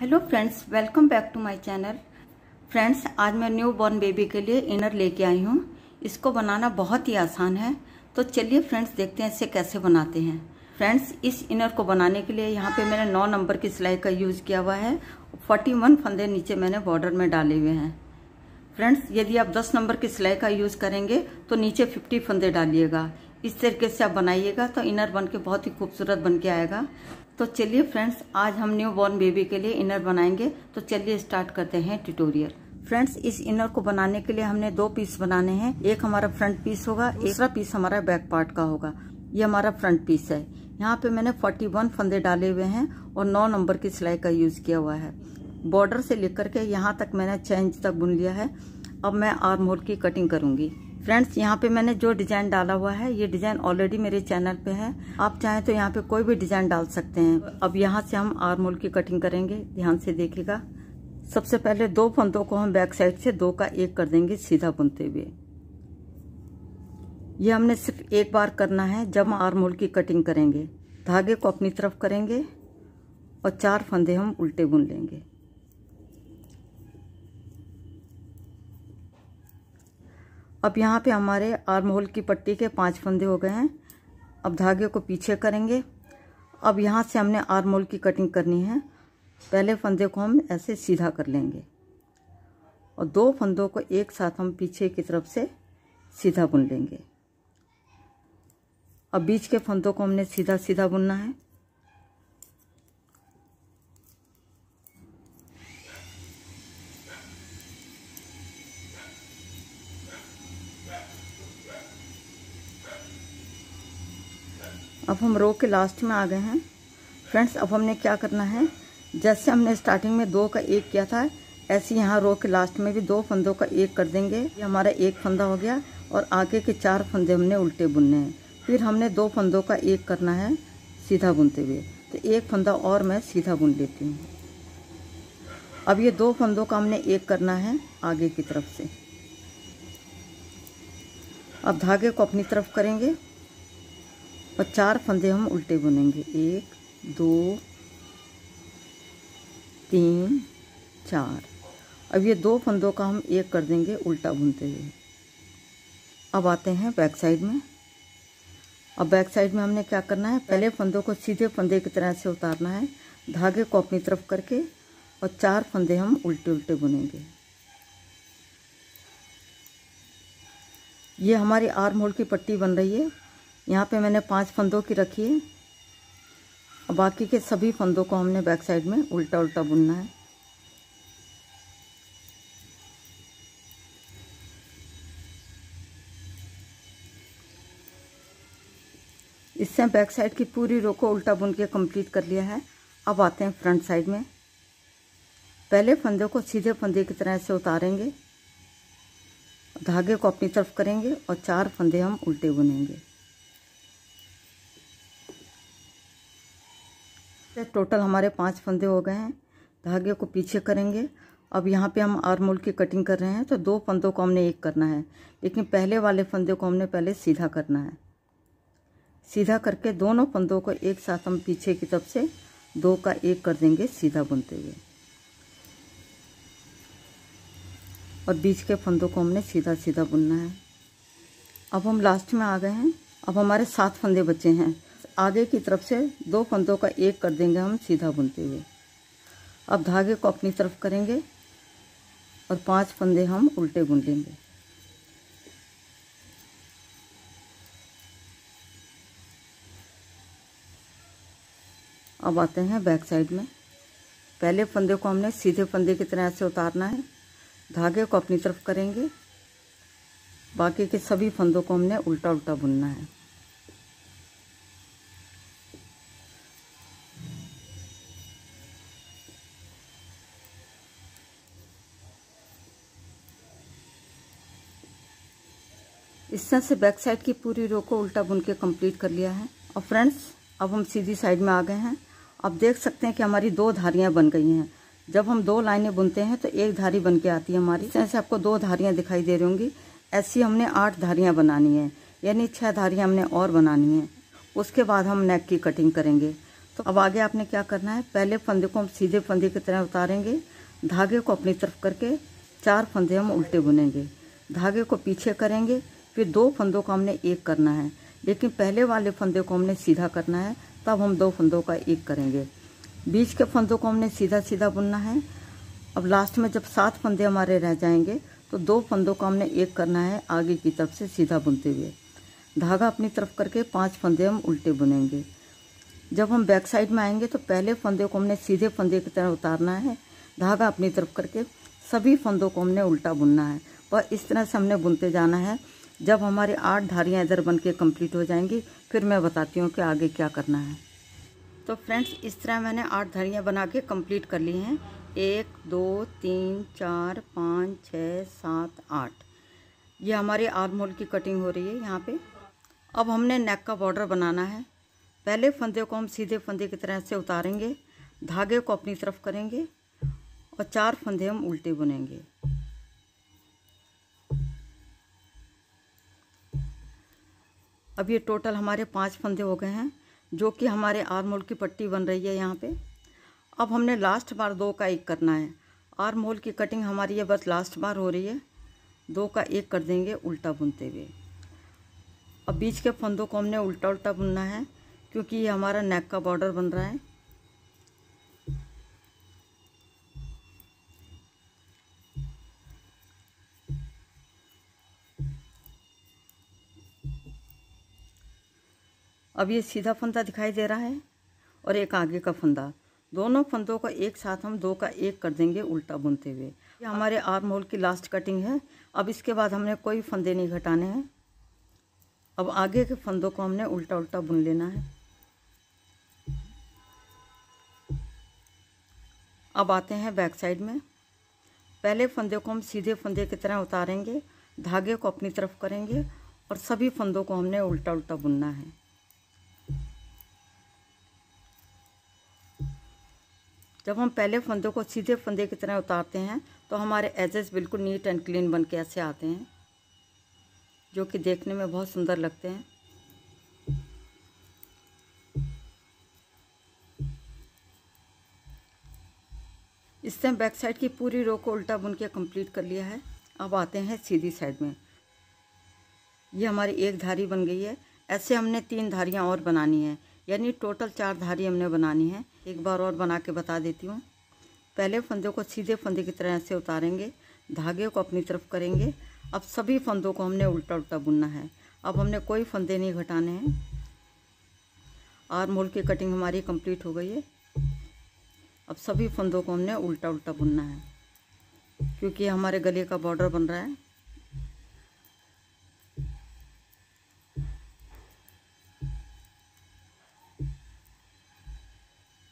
hello friends welcome back to my channel friends आज मैं new born baby के लिए इनर लेके आई हूँ इसको बनाना बहुत ही आसान है तो चलिए फ्रेंड्स देखते हैं इसे कैसे बनाते हैं फ्रेंड्स इस इनर को बनाने के लिए यहाँ पे मैंने नौ नंबर की सिलाई का यूज़ किया हुआ है फोर्टी वन फंदे नीचे मैंने बॉर्डर में डाले हुए हैं फ्रेंड्स यदि आप दस नंबर की सिलाई का यूज़ करेंगे तो नीचे फिफ्टी फंदे डालिएगा इस तरीके से आप बनाइएगा तो इनर बन के बहुत ही खूबसूरत बन के आएगा तो चलिए फ्रेंड्स आज हम न्यू बॉर्न बेबी के लिए इनर बनाएंगे तो चलिए स्टार्ट करते हैं ट्यूटोरियल फ्रेंड्स इस इनर को बनाने के लिए हमने दो पीस बनाने हैं एक हमारा फ्रंट पीस होगा दूसरा पीस हमारा बैक पार्ट का होगा ये हमारा फ्रंट पीस है यहाँ पे मैंने 41 फंदे डाले हुए हैं और 9 नंबर की सिलाई का यूज किया हुआ है बॉर्डर से लेकर के यहाँ तक मैंने छह इंच तक बुन लिया है अब मैं आर्म होल की कटिंग करूंगी फ्रेंड्स यहाँ पे मैंने जो डिजाइन डाला हुआ है ये डिजाइन ऑलरेडी मेरे चैनल पे है आप चाहें तो यहाँ पे कोई भी डिजाइन डाल सकते हैं अब यहाँ से हम आर्मोल की कटिंग करेंगे ध्यान से देखिएगा सबसे पहले दो फंदों को हम बैक साइड से दो का एक कर देंगे सीधा बुनते हुए ये हमने सिर्फ एक बार करना है जब हम आर्मोल की कटिंग करेंगे धागे को अपनी तरफ करेंगे और चार फंदे हम उल्टे बुन लेंगे अब यहाँ पे हमारे आर्म होल की पट्टी के पांच फंदे हो गए हैं अब धागे को पीछे करेंगे अब यहाँ से हमने आर्म होल की कटिंग करनी है पहले फंदे को हम ऐसे सीधा कर लेंगे और दो फंदों को एक साथ हम पीछे की तरफ से सीधा बुन लेंगे अब बीच के फंदों को हमने सीधा सीधा बुनना है अब हम रो के लास्ट में आ गए हैं फ्रेंड्स अब हमने क्या करना है जैसे हमने स्टार्टिंग में दो का एक किया था ऐसे यहाँ रो के लास्ट में भी दो फंदों का एक कर देंगे ये हमारा एक फंदा हो गया और आगे के चार फंदे हमने उल्टे बुनने हैं फिर हमने दो फंदों का एक करना है सीधा बुनते हुए तो एक फंदा और मैं सीधा बुन लेती हूँ अब ये दो फंदों का हमने एक करना है आगे की तरफ से अब धागे को अपनी तरफ करेंगे और चार फंदे हम उल्टे बुनेंगे एक दो तीन चार अब ये दो फंदों का हम एक कर देंगे उल्टा बुनते हुए अब आते हैं बैक साइड में अब बैक साइड में हमने क्या करना है पहले फंदों को सीधे फंदे की तरह से उतारना है धागे को अपनी तरफ करके और चार फंदे हम उल्टे उल्टे बुनेंगे ये हमारी आर्म होल की पट्टी बन रही है यहाँ पे मैंने पांच फंदों की रखी है और बाकी के सभी फंदों को हमने बैक साइड में उल्टा उल्टा बुनना है इससे बैक साइड की पूरी रो को उल्टा बुन के कंप्लीट कर लिया है अब आते हैं फ्रंट साइड में पहले फंदे को सीधे फंदे की तरह से उतारेंगे धागे को अपनी तरफ करेंगे और चार फंदे हम उल्टे बुनेंगे तो टोटल हमारे पाँच फंदे हो गए हैं धागे को पीछे करेंगे अब यहाँ पे हम आरमोल की कटिंग कर रहे हैं तो दो फंदों को हमने एक करना है लेकिन पहले वाले फंदे को हमने पहले सीधा करना है सीधा करके दोनों फंदों को एक साथ हम पीछे की तरफ से दो का एक कर देंगे सीधा बुनते हुए और बीच के फंदों को हमने सीधा सीधा बुनना है अब हम लास्ट में आ गए हैं अब हमारे सात फंदे बचे हैं आगे की तरफ से दो फंदों का एक कर देंगे हम सीधा बुनते हुए अब धागे को अपनी तरफ करेंगे और पांच फंदे हम उल्टे बुन लेंगे अब आते हैं बैक साइड में पहले फंदे को हमने सीधे फंदे की तरह से उतारना है धागे को अपनी तरफ करेंगे बाकी के सभी फंदों को हमने उल्टा उल्टा बुनना है तरह से बैक साइड की पूरी रो को उल्टा बुन के कम्प्लीट कर लिया है और फ्रेंड्स अब हम सीधी साइड में आ गए हैं अब देख सकते हैं कि हमारी दो धारियाँ बन गई हैं जब हम दो लाइनें बुनते हैं तो एक धारी बन के आती है हमारी जैसे आपको दो धारियाँ दिखाई दे रही होंगी ऐसी हमने आठ धारियाँ बनानी है यानी छः धारियाँ हमने और बनानी है उसके बाद हम नेक की कटिंग करेंगे तो अब आगे आपने क्या करना है पहले फंदे को हम सीधे फंदे की तरह उतारेंगे धागे को अपनी तरफ करके चार फंदे हम उल्टे बुनेंगे धागे को पीछे करेंगे फिर दो फंदों को हमने एक करना है लेकिन पहले वाले फंदे को हमने सीधा करना है तब हम दो फंदों का एक करेंगे बीच के फंदों को हमने सीधा सीधा बुनना है अब लास्ट में जब सात फंदे हमारे रह जाएंगे तो दो फंदों को हमने एक करना है आगे की तरफ से सीधा बुनते हुए धागा अपनी तरफ करके पांच फंदे हम उल्टे बुनेंगे जब हम बैक साइड में आएंगे तो पहले फंदे को हमने सीधे फंदे की तरह उतारना है धागा अपनी तरफ करके सभी फंदों को हमने उल्टा बुनना है और इस तरह से हमने बुनते जाना है जब हमारे आठ धारियाँ इधर बन के कम्प्लीट हो जाएंगी फिर मैं बताती हूँ कि आगे क्या करना है तो फ्रेंड्स इस तरह मैंने आठ धारियाँ बना के कम्प्लीट कर ली हैं एक दो तीन चार पाँच छः सात आठ ये हमारे आर्म होल की कटिंग हो रही है यहाँ पे अब हमने नेक का बॉर्डर बनाना है पहले फंदे को हम सीधे फंदे की तरह से उतारेंगे धागे को अपनी तरफ करेंगे और चार फंदे हम उल्टे बुनेंगे अब ये टोटल हमारे पाँच फंदे हो गए हैं जो कि हमारे आर्म होल की पट्टी बन रही है यहाँ पे अब हमने लास्ट बार दो का एक करना है आर्म होल की कटिंग हमारी ये बस लास्ट बार हो रही है दो का एक कर देंगे उल्टा बुनते हुए अब बीच के फंदों को हमने उल्टा उल्टा बुनना है क्योंकि ये हमारा नेक का बॉर्डर बन रहा है अब ये सीधा फंदा दिखाई दे रहा है और एक आगे का फंदा दोनों फंदों को एक साथ हम दो का एक कर देंगे उल्टा बुनते हुए ये हमारे आर्म होल की लास्ट कटिंग है अब इसके बाद हमने कोई फंदे नहीं घटाने हैं अब आगे के फंदों को हमने उल्टा उल्टा बुन लेना है अब आते हैं बैक साइड में पहले फंदे को हम सीधे फंदे की तरह उतारेंगे धागे को अपनी तरफ करेंगे और सभी फंदों को हमने उल्टा उल्टा बुनना है जब हम पहले फंदों को सीधे फंदे की तरह उतारते हैं तो हमारे एजेस बिल्कुल नीट एंड क्लीन बन के ऐसे आते हैं जो कि देखने में बहुत सुंदर लगते हैं इससे बैक साइड की पूरी रो को उल्टा बुन के कम्प्लीट कर लिया है अब आते हैं सीधी साइड में ये हमारी एक धारी बन गई है ऐसे हमने तीन धारियाँ और बनानी है यानी टोटल चार धारी हमने बनानी है एक बार और बना के बता देती हूँ पहले फंदे को सीधे फंदे की तरह से उतारेंगे धागे को अपनी तरफ करेंगे अब सभी फंदों को हमने उल्टा उल्टा बुनना है अब हमने कोई फंदे नहीं घटाने हैं आर मोल की कटिंग हमारी कंप्लीट हो गई है अब सभी फंदों को हमने उल्टा उल्टा बुनना है क्योंकि हमारे गले का बॉर्डर बन रहा है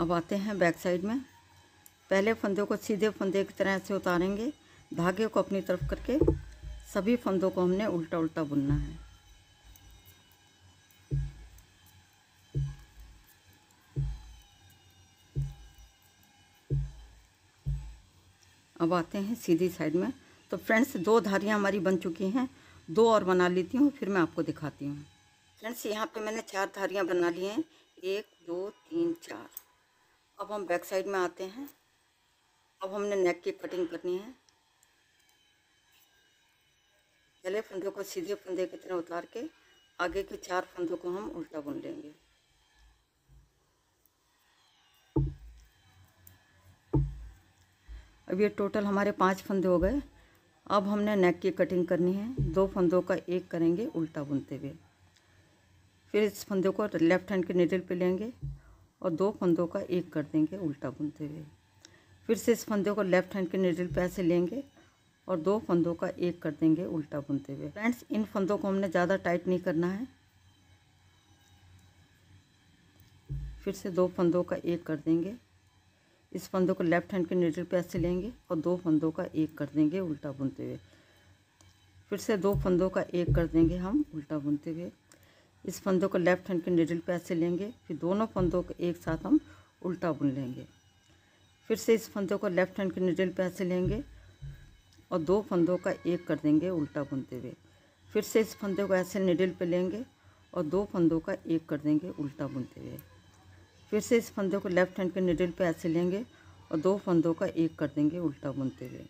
अब आते हैं बैक साइड में पहले फंदों को सीधे फंदे की तरह से उतारेंगे धागे को अपनी तरफ करके सभी फंदों को हमने उल्टा उल्टा बुनना है अब आते हैं सीधी साइड में तो फ्रेंड्स दो धारियाँ हमारी बन चुकी हैं दो और बना लेती हूँ फिर मैं आपको दिखाती हूँ फ्रेंड्स यहाँ पे मैंने चार धारियाँ बना ली हैं एक दो तीन चार अब हम बैक साइड में आते हैं अब हमने नेक की कटिंग करनी है पहले फंदों को सीधे फंदे की तरह उतार के आगे के चार फंदों को हम उल्टा बुन लेंगे अब ये टोटल हमारे पांच फंदे हो गए अब हमने नेक की कटिंग करनी है दो फंदों का एक करेंगे उल्टा बुनते हुए फिर इस फंदे को लेफ्ट हैंड के नीडल पे लेंगे और दो फंदों का एक कर देंगे उल्टा बुनते हुए फिर से इस फंदे को लेफ्ट हैंड के निडल पे ऐसे लेंगे और दो फंदों का एक कर देंगे उल्टा बुनते हुए फ्रेंड्स इन फंदों को हमने ज़्यादा टाइट नहीं करना है फिर से दो फंदों का एक कर देंगे इस फंदों को लेफ्ट हैंड के निडल पे ऐसे लेंगे और दो फंदों का एक कर देंगे उल्टा बुनते हुए फिर से दो फंदों का एक कर देंगे हम उल्टा बुनते हुए इस फंदों को लेफ़्ट हैंड के निडल पे ऐसे लेंगे फिर दोनों फंदों को एक साथ हम उल्टा बुन लेंगे फिर से इस फंदों को लेफ़्ट हैंड के निडल पे ऐसे लेंगे और दो फंदों का एक कर देंगे उल्टा बुनते हुए फिर से इस फंदे को ऐसे निडल पे लेंगे और दो फंदों का एक कर देंगे उल्टा बुनते हुए फिर से इस फंदे को लेफ़्ट हैंड के निडल पे ऐसे लेंगे और दो फंदों का एक कर देंगे उल्टा बुनते हुए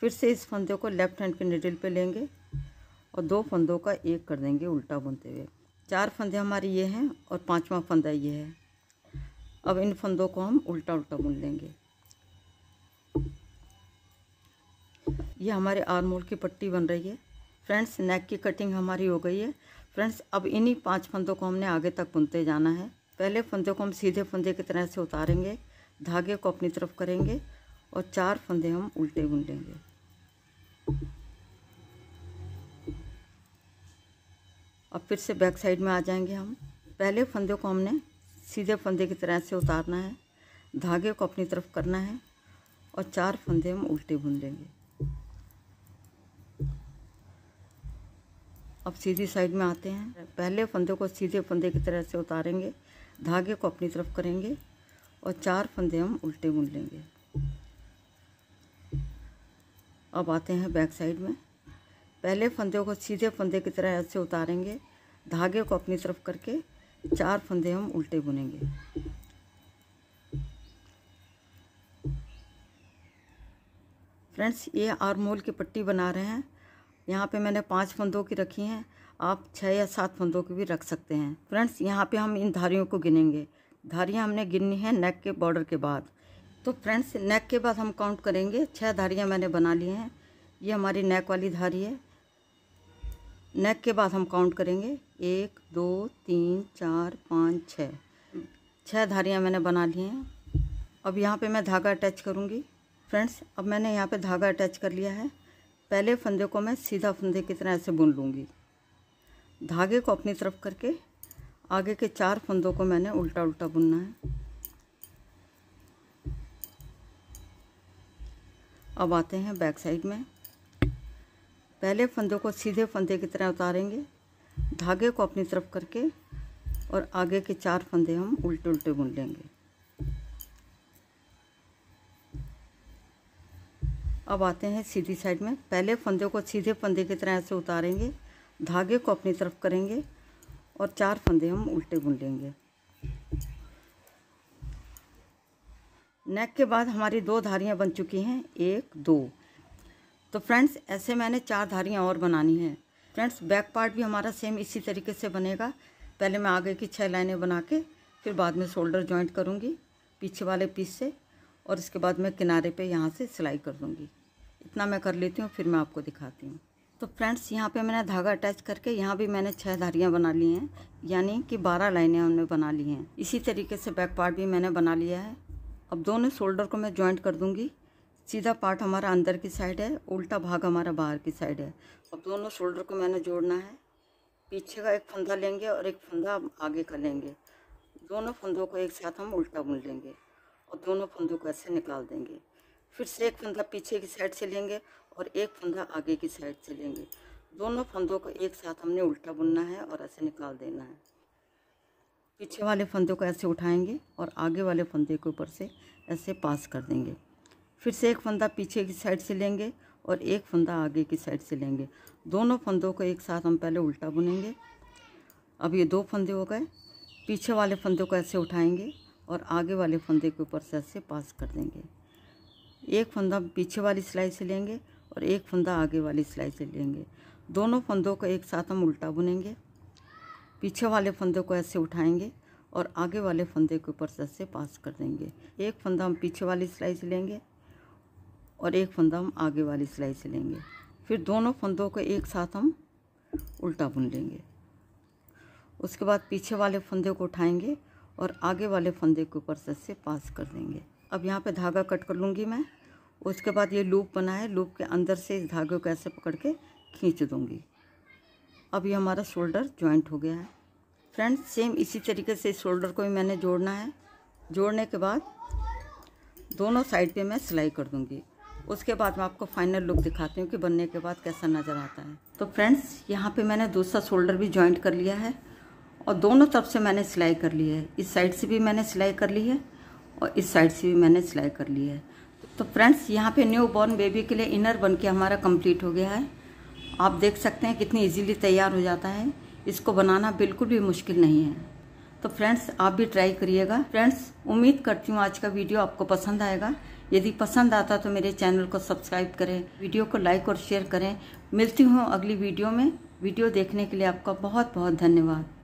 फिर से इस फंदे को लेफ़्ट हैंड के निडल पे लेंगे और दो फंदों का एक कर देंगे उल्टा बुनते हुए चार फंदे हमारे ये हैं और पांचवा फंदा ये है अब इन फंदों को हम उल्टा उल्टा बुन लेंगे ये हमारे आरमोल की पट्टी बन रही है फ्रेंड्स नेक की कटिंग हमारी हो गई है फ्रेंड्स अब इन्हीं पांच फंदों को हमने आगे तक बुनते जाना है पहले फंदे को हम सीधे फंदे की तरह से उतारेंगे धागे को अपनी तरफ करेंगे और चार फंदे हम उल्टे बुन लेंगे और फिर से बैक साइड में आ जाएंगे हम पहले फंदे को हमने सीधे फंदे की तरह से उतारना है धागे को अपनी तरफ करना है और चार फंदे हम उल्टे बुन लेंगे अब सीधी साइड में आते हैं पहले फंदे को सीधे फंदे की तरह से उतारेंगे धागे को अपनी तरफ करेंगे और चार फंदे हम उल्टे बुन लेंगे अब आते हैं बैक साइड में पहले फंदे को सीधे फंदे की तरह ऐसे उतारेंगे धागे को अपनी तरफ करके चार फंदे हम उल्टे बुनेंगे फ्रेंड्स ये आरमोल की पट्टी बना रहे हैं यहाँ पे मैंने पांच फंदों की रखी हैं आप छः या सात फंदों की भी रख सकते हैं फ्रेंड्स यहाँ पे हम इन धारियों को गिनेंगे धारियाँ हमने गिननी है नेक के बॉर्डर के बाद तो फ्रेंड्स नेक के बाद हम काउंट करेंगे छः धारियाँ मैंने बना ली हैं ये हमारी नेक वाली धारी है नेक के बाद हम काउंट करेंगे एक दो तीन चार पाँच छः छः धारियाँ मैंने बना ली हैं अब यहाँ पे मैं धागा अटैच करूँगी फ्रेंड्स अब मैंने यहाँ पे धागा अटैच कर लिया है पहले फंदे को मैं सीधा फंदे की तरह ऐसे बुन लूँगी धागे को अपनी तरफ करके आगे के चार फंदों को मैंने उल्टा उल्टा बुनना है अब आते हैं बैक साइड में पहले फंदों को सीधे फंदे की तरह उतारेंगे धागे को अपनी तरफ करके और आगे के चार फंदे हम उल्टे उल्टे बुन लेंगे अब आते हैं सीधी साइड में पहले फंदे को सीधे फंदे की तरह ऐसे उतारेंगे धागे को अपनी तरफ करेंगे और चार फंदे हम उल्टे बुन लेंगे नेक के बाद हमारी दो धारियाँ बन चुकी हैं एक दो तो फ्रेंड्स ऐसे मैंने चार धारियाँ और बनानी है फ्रेंड्स बैक पार्ट भी हमारा सेम इसी तरीके से बनेगा पहले मैं आगे की छः लाइनें बना के फिर बाद में शोल्डर जॉइंट करूँगी पीछे वाले पीस से और इसके बाद मैं किनारे पे यहाँ से सिलाई कर दूँगी इतना मैं कर लेती हूँ फिर मैं आपको दिखाती हूँ तो फ्रेंड्स यहाँ पे मैंने धागा अटैच करके यहाँ भी मैंने छः धारियाँ बना ली हैं यानी कि बारह लाइनें हमने बना ली हैं इसी तरीके से बैक पार्ट भी मैंने बना लिया है अब दोनों शोल्डर को मैं जॉइंट कर दूँगी सीधा पार्ट हमारा अंदर की साइड है उल्टा भाग हमारा बाहर की साइड है और दोनों शोल्डर को मैंने जोड़ना है पीछे का एक फंदा लेंगे और एक फंदा आगे का लेंगे दोनों फंदों को एक साथ हम उल्टा बुन लेंगे और दोनों फंदों को ऐसे निकाल देंगे फिर से एक फंदा पीछे की साइड से लेंगे और एक फंदा आगे की साइड से लेंगे दोनों फंदों को एक साथ हमने उल्टा बुनना है और ऐसे निकाल देना है पीछे वाले फंदों को ऐसे उठाएंगे और आगे वाले फंदे के ऊपर से ऐसे पास कर देंगे फिर से एक फंदा पीछे की साइड से लेंगे और एक फंदा आगे की साइड से लेंगे दोनों फंदों को एक साथ हम पहले उल्टा बुनेंगे अब ये दो फंदे हो गए पीछे वाले फंदे को ऐसे उठाएंगे और आगे वाले फंदे के ऊपर से ऐसे पास कर देंगे एक फंदा पीछे वाली सिलाई से लेंगे और एक फंदा आगे वाली सिलाई से लेंगे दोनों फंदों को एक साथ हम उल्टा बुनेंगे पीछे वाले फंदे को ऐसे उठाएंगे और आगे वाले फंदे के ऊपर से ऐसे पास कर देंगे एक फंदा हम पीछे वाली सिलाई से लेंगे और एक फंदा हम आगे वाली सिलाई से लेंगे फिर दोनों फंदों को एक साथ हम उल्टा बुन लेंगे उसके बाद पीछे वाले फंदे को उठाएंगे और आगे वाले फंदे के ऊपर से से पास कर देंगे अब यहाँ पे धागा कट कर लूँगी मैं उसके बाद ये लूप बना है लूप के अंदर से इस धागे को ऐसे पकड़ के खींच दूँगी अब ये हमारा शोल्डर जॉइंट हो गया है फ्रेंड्स सेम इसी तरीके से इस शोल्डर को भी मैंने जोड़ना है जोड़ने के बाद दोनों साइड पे मैं सिलाई कर दूँगी उसके बाद मैं आपको फाइनल लुक दिखाती हूँ कि बनने के बाद कैसा नज़र आता है तो फ्रेंड्स यहाँ पे मैंने दूसरा शोल्डर भी ज्वाइंट कर लिया है और दोनों तरफ से मैंने सिलाई कर ली है इस साइड से भी मैंने सिलाई कर ली है और इस साइड से भी मैंने सिलाई कर ली है तो फ्रेंड्स यहाँ पर न्यू बॉर्न बेबी के लिए इनर बन के हमारा कम्प्लीट हो गया है आप देख सकते हैं कितनी ईजीली तैयार हो जाता है इसको बनाना बिल्कुल भी मुश्किल नहीं है तो फ्रेंड्स आप भी ट्राई करिएगा फ्रेंड्स उम्मीद करती हूँ आज का वीडियो आपको पसंद आएगा यदि पसंद आता तो मेरे चैनल को सब्सक्राइब करें वीडियो को लाइक और शेयर करें मिलती हूँ अगली वीडियो में वीडियो देखने के लिए आपका बहुत बहुत धन्यवाद